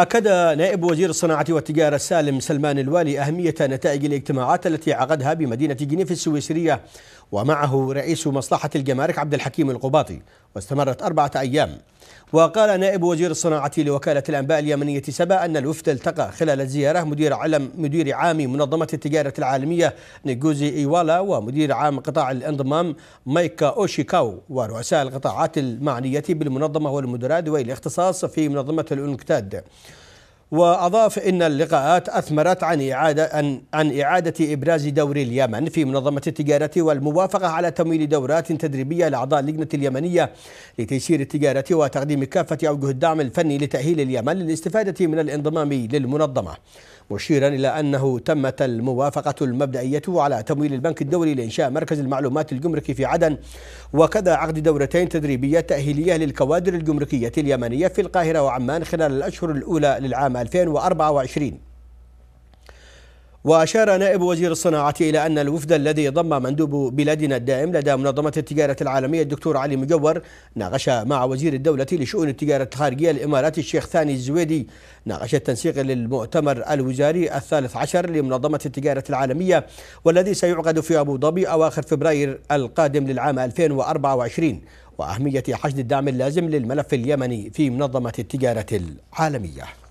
أكد نائب وزير الصناعة والتجارة سالم سلمان الوالي أهمية نتائج الاجتماعات التي عقدها بمدينة جنيف السويسرية ومعه رئيس مصلحة الجمارك عبد الحكيم القباطي واستمرت أربعة أيام وقال نائب وزير الصناعة لوكالة الأنباء اليمنية سبا أن الوفد التقى خلال الزيارة مدير علم مدير عام منظمة التجارة العالمية نيجوزي إيوالا ومدير عام قطاع الانضمام مايكا أوشيكاو ورؤساء القطاعات المعنية بالمنظمة والمدراء ذوي الاختصاص في منظمة الأونكتاد وأضاف إن اللقاءات أثمرت عن إعادة عن, عن إعادة إبراز دور اليمن في منظمة التجارة والموافقة على تمويل دورات تدريبية لأعضاء اللجنة اليمنية لتيسير التجارة وتقديم كافة أوجه الدعم الفني لتأهيل اليمن للاستفادة من الانضمام للمنظمة. مشيرا إلى أنه تمت الموافقة المبدئية على تمويل البنك الدولي لإنشاء مركز المعلومات الجمركي في عدن وكذا عقد دورتين تدريبية تأهيلية للكوادر الجمركية اليمنية في القاهرة وعمان خلال الأشهر الأولى للعام 2024 وأشار نائب وزير الصناعة إلى أن الوفد الذي ضم مندوب بلادنا الدائم لدى منظمة التجارة العالمية الدكتور علي مجور ناقش مع وزير الدولة لشؤون التجارة الخارجية الإمارات الشيخ ثاني الزويدي ناقش التنسيق للمؤتمر الوزاري الثالث عشر لمنظمة التجارة العالمية والذي سيعقد في أبو ظبي أواخر فبراير القادم للعام 2024 وأهمية حشد الدعم اللازم للملف اليمني في منظمة التجارة العالمية